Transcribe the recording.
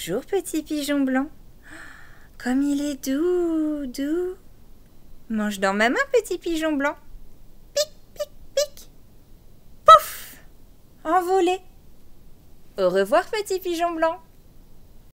Bonjour petit pigeon blanc. Comme il est doux, doux. Mange dans ma main petit pigeon blanc. Pic, pic, pic. Pouf Envolé. Au revoir petit pigeon blanc.